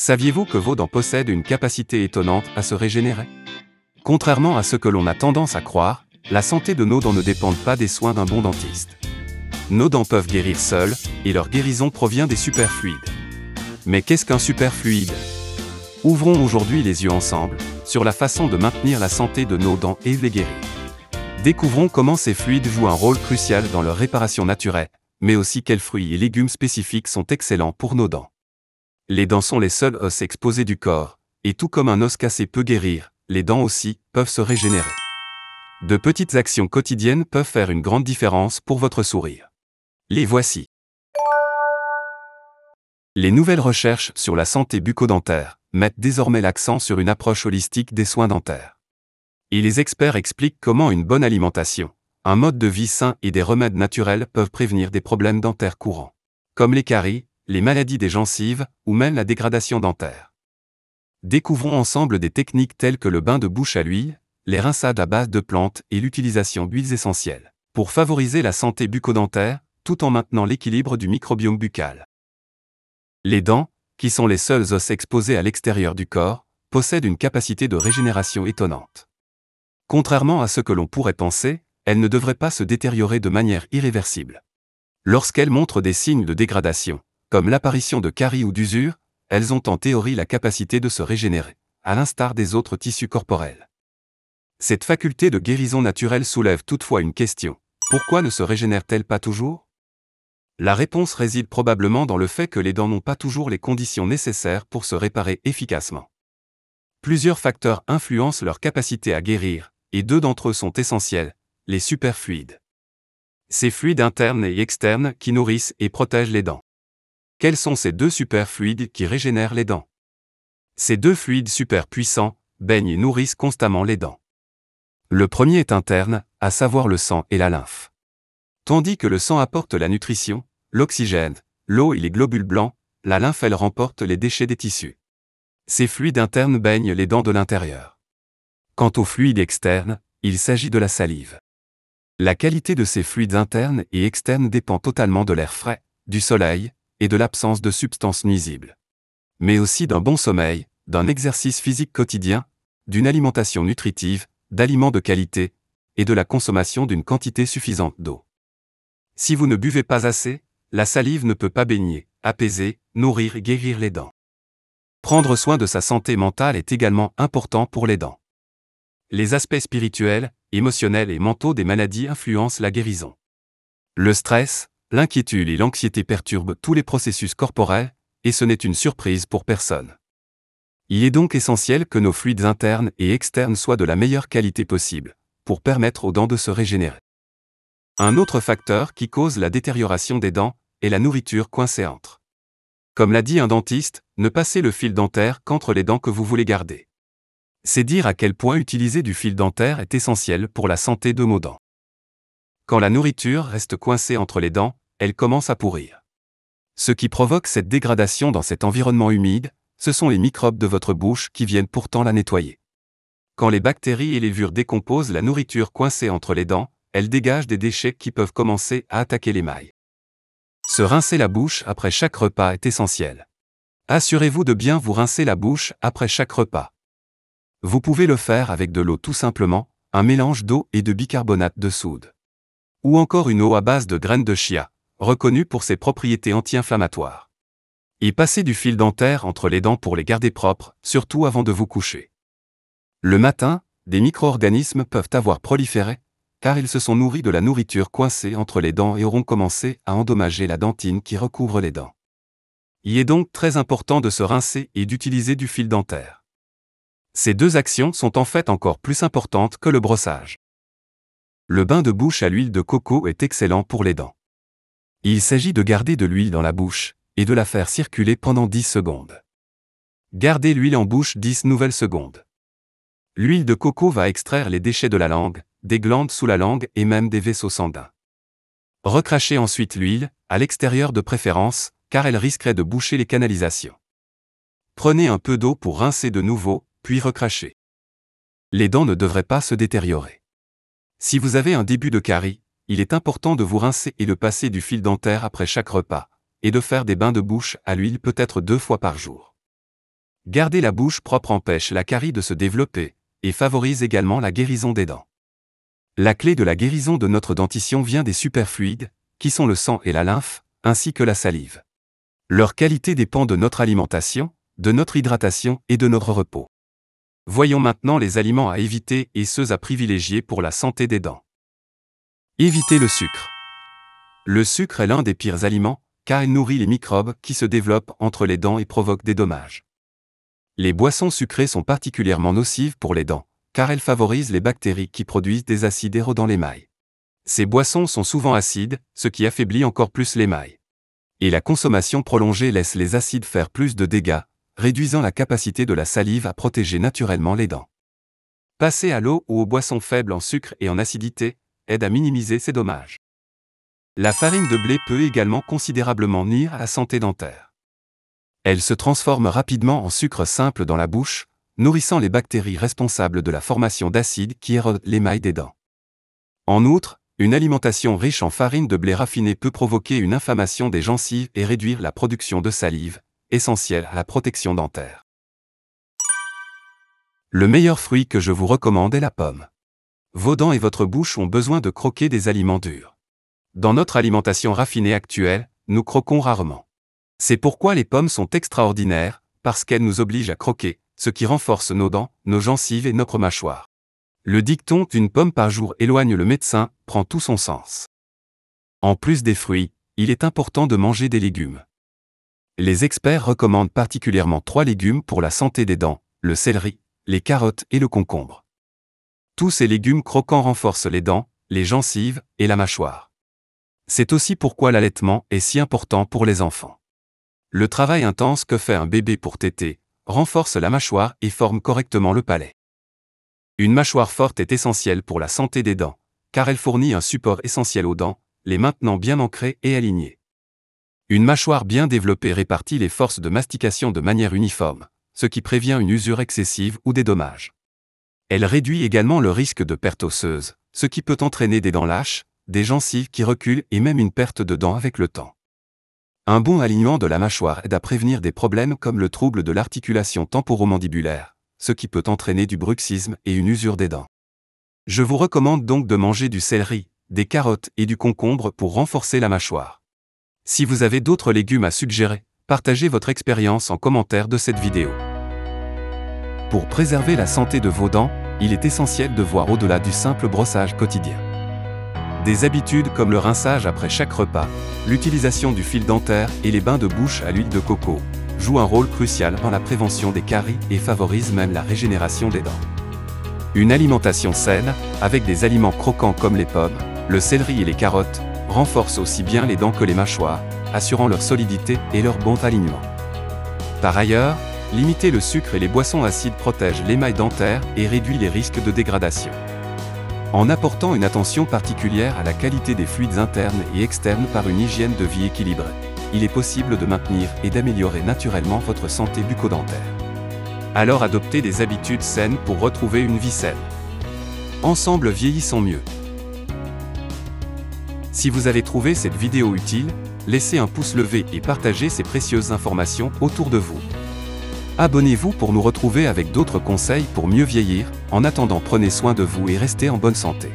Saviez-vous que vos dents possèdent une capacité étonnante à se régénérer Contrairement à ce que l'on a tendance à croire, la santé de nos dents ne dépend pas des soins d'un bon dentiste. Nos dents peuvent guérir seules, et leur guérison provient des superfluides. Mais qu'est-ce qu'un superfluide Ouvrons aujourd'hui les yeux ensemble, sur la façon de maintenir la santé de nos dents et les guérir. Découvrons comment ces fluides jouent un rôle crucial dans leur réparation naturelle, mais aussi quels fruits et légumes spécifiques sont excellents pour nos dents. Les dents sont les seuls os exposés du corps, et tout comme un os cassé peut guérir, les dents aussi peuvent se régénérer. De petites actions quotidiennes peuvent faire une grande différence pour votre sourire. Les voici. Les nouvelles recherches sur la santé bucco-dentaire mettent désormais l'accent sur une approche holistique des soins dentaires. Et les experts expliquent comment une bonne alimentation, un mode de vie sain et des remèdes naturels peuvent prévenir des problèmes dentaires courants, comme les caries, les maladies des gencives, ou même la dégradation dentaire. Découvrons ensemble des techniques telles que le bain de bouche à l'huile, les rinçades à base de plantes et l'utilisation d'huiles essentielles, pour favoriser la santé bucco-dentaire, tout en maintenant l'équilibre du microbiome buccal. Les dents, qui sont les seuls os exposés à l'extérieur du corps, possèdent une capacité de régénération étonnante. Contrairement à ce que l'on pourrait penser, elles ne devraient pas se détériorer de manière irréversible. Lorsqu'elles montrent des signes de dégradation, comme l'apparition de caries ou d'usure, elles ont en théorie la capacité de se régénérer, à l'instar des autres tissus corporels. Cette faculté de guérison naturelle soulève toutefois une question. Pourquoi ne se régénère-t-elle pas toujours La réponse réside probablement dans le fait que les dents n'ont pas toujours les conditions nécessaires pour se réparer efficacement. Plusieurs facteurs influencent leur capacité à guérir, et deux d'entre eux sont essentiels, les superfluides. Ces fluides internes et externes qui nourrissent et protègent les dents quels sont ces deux superfluides qui régénèrent les dents Ces deux fluides super puissants baignent et nourrissent constamment les dents. Le premier est interne, à savoir le sang et la lymphe. Tandis que le sang apporte la nutrition, l'oxygène, l'eau et les globules blancs, la lymphe elle remporte les déchets des tissus. Ces fluides internes baignent les dents de l'intérieur. Quant aux fluides externes, il s'agit de la salive. La qualité de ces fluides internes et externes dépend totalement de l'air frais, du soleil, et de l'absence de substances nuisibles. Mais aussi d'un bon sommeil, d'un exercice physique quotidien, d'une alimentation nutritive, d'aliments de qualité, et de la consommation d'une quantité suffisante d'eau. Si vous ne buvez pas assez, la salive ne peut pas baigner, apaiser, nourrir et guérir les dents. Prendre soin de sa santé mentale est également important pour les dents. Les aspects spirituels, émotionnels et mentaux des maladies influencent la guérison. Le stress, l'inquiétude et l'anxiété perturbent tous les processus corporels, et ce n'est une surprise pour personne. Il est donc essentiel que nos fluides internes et externes soient de la meilleure qualité possible, pour permettre aux dents de se régénérer. Un autre facteur qui cause la détérioration des dents est la nourriture coincée entre. Comme l'a dit un dentiste, ne passez le fil dentaire qu'entre les dents que vous voulez garder. C'est dire à quel point utiliser du fil dentaire est essentiel pour la santé de vos dents. Quand la nourriture reste coincée entre les dents, elle commence à pourrir. Ce qui provoque cette dégradation dans cet environnement humide, ce sont les microbes de votre bouche qui viennent pourtant la nettoyer. Quand les bactéries et les levures décomposent la nourriture coincée entre les dents, elles dégagent des déchets qui peuvent commencer à attaquer les mailles. Se rincer la bouche après chaque repas est essentiel. Assurez-vous de bien vous rincer la bouche après chaque repas. Vous pouvez le faire avec de l'eau tout simplement, un mélange d'eau et de bicarbonate de soude. Ou encore une eau à base de graines de chia reconnu pour ses propriétés anti-inflammatoires. Et passez du fil dentaire entre les dents pour les garder propres, surtout avant de vous coucher. Le matin, des micro-organismes peuvent avoir proliféré, car ils se sont nourris de la nourriture coincée entre les dents et auront commencé à endommager la dentine qui recouvre les dents. Il est donc très important de se rincer et d'utiliser du fil dentaire. Ces deux actions sont en fait encore plus importantes que le brossage. Le bain de bouche à l'huile de coco est excellent pour les dents. Il s'agit de garder de l'huile dans la bouche et de la faire circuler pendant 10 secondes. Gardez l'huile en bouche 10 nouvelles secondes. L'huile de coco va extraire les déchets de la langue, des glandes sous la langue et même des vaisseaux sanguins. Recrachez ensuite l'huile, à l'extérieur de préférence, car elle risquerait de boucher les canalisations. Prenez un peu d'eau pour rincer de nouveau, puis recrachez. Les dents ne devraient pas se détériorer. Si vous avez un début de carie, il est important de vous rincer et de passer du fil dentaire après chaque repas, et de faire des bains de bouche à l'huile peut-être deux fois par jour. Garder la bouche propre empêche la carie de se développer, et favorise également la guérison des dents. La clé de la guérison de notre dentition vient des superfluides, qui sont le sang et la lymphe, ainsi que la salive. Leur qualité dépend de notre alimentation, de notre hydratation et de notre repos. Voyons maintenant les aliments à éviter et ceux à privilégier pour la santé des dents. Évitez le sucre. Le sucre est l'un des pires aliments, car il nourrit les microbes qui se développent entre les dents et provoquent des dommages. Les boissons sucrées sont particulièrement nocives pour les dents, car elles favorisent les bactéries qui produisent des acides érodant l'émail. Ces boissons sont souvent acides, ce qui affaiblit encore plus l'émail. Et la consommation prolongée laisse les acides faire plus de dégâts, réduisant la capacité de la salive à protéger naturellement les dents. Passer à l'eau ou aux boissons faibles en sucre et en acidité, aide à minimiser ces dommages. La farine de blé peut également considérablement nuire à la santé dentaire. Elle se transforme rapidement en sucre simple dans la bouche, nourrissant les bactéries responsables de la formation d'acides qui érodent l'émail des dents. En outre, une alimentation riche en farine de blé raffinée peut provoquer une inflammation des gencives et réduire la production de salive, essentielle à la protection dentaire. Le meilleur fruit que je vous recommande est la pomme. Vos dents et votre bouche ont besoin de croquer des aliments durs. Dans notre alimentation raffinée actuelle, nous croquons rarement. C'est pourquoi les pommes sont extraordinaires, parce qu'elles nous obligent à croquer, ce qui renforce nos dents, nos gencives et notre mâchoire. Le dicton Une pomme par jour éloigne le médecin prend tout son sens. En plus des fruits, il est important de manger des légumes. Les experts recommandent particulièrement trois légumes pour la santé des dents, le céleri, les carottes et le concombre. Tous ces légumes croquants renforcent les dents, les gencives et la mâchoire. C'est aussi pourquoi l'allaitement est si important pour les enfants. Le travail intense que fait un bébé pour téter renforce la mâchoire et forme correctement le palais. Une mâchoire forte est essentielle pour la santé des dents, car elle fournit un support essentiel aux dents, les maintenant bien ancrées et alignées. Une mâchoire bien développée répartit les forces de mastication de manière uniforme, ce qui prévient une usure excessive ou des dommages. Elle réduit également le risque de perte osseuse, ce qui peut entraîner des dents lâches, des gencives qui reculent et même une perte de dents avec le temps. Un bon alignement de la mâchoire aide à prévenir des problèmes comme le trouble de l'articulation temporomandibulaire, ce qui peut entraîner du bruxisme et une usure des dents. Je vous recommande donc de manger du céleri, des carottes et du concombre pour renforcer la mâchoire. Si vous avez d'autres légumes à suggérer, partagez votre expérience en commentaire de cette vidéo. Pour préserver la santé de vos dents, il est essentiel de voir au-delà du simple brossage quotidien. Des habitudes comme le rinçage après chaque repas, l'utilisation du fil dentaire et les bains de bouche à l'huile de coco jouent un rôle crucial dans la prévention des caries et favorisent même la régénération des dents. Une alimentation saine, avec des aliments croquants comme les pommes, le céleri et les carottes, renforce aussi bien les dents que les mâchoires, assurant leur solidité et leur bon alignement. Par ailleurs, Limiter le sucre et les boissons acides protège l'émail dentaire et réduit les risques de dégradation. En apportant une attention particulière à la qualité des fluides internes et externes par une hygiène de vie équilibrée, il est possible de maintenir et d'améliorer naturellement votre santé bucco-dentaire. Alors adoptez des habitudes saines pour retrouver une vie saine. Ensemble vieillissons mieux. Si vous avez trouvé cette vidéo utile, laissez un pouce levé et partagez ces précieuses informations autour de vous. Abonnez-vous pour nous retrouver avec d'autres conseils pour mieux vieillir, en attendant prenez soin de vous et restez en bonne santé.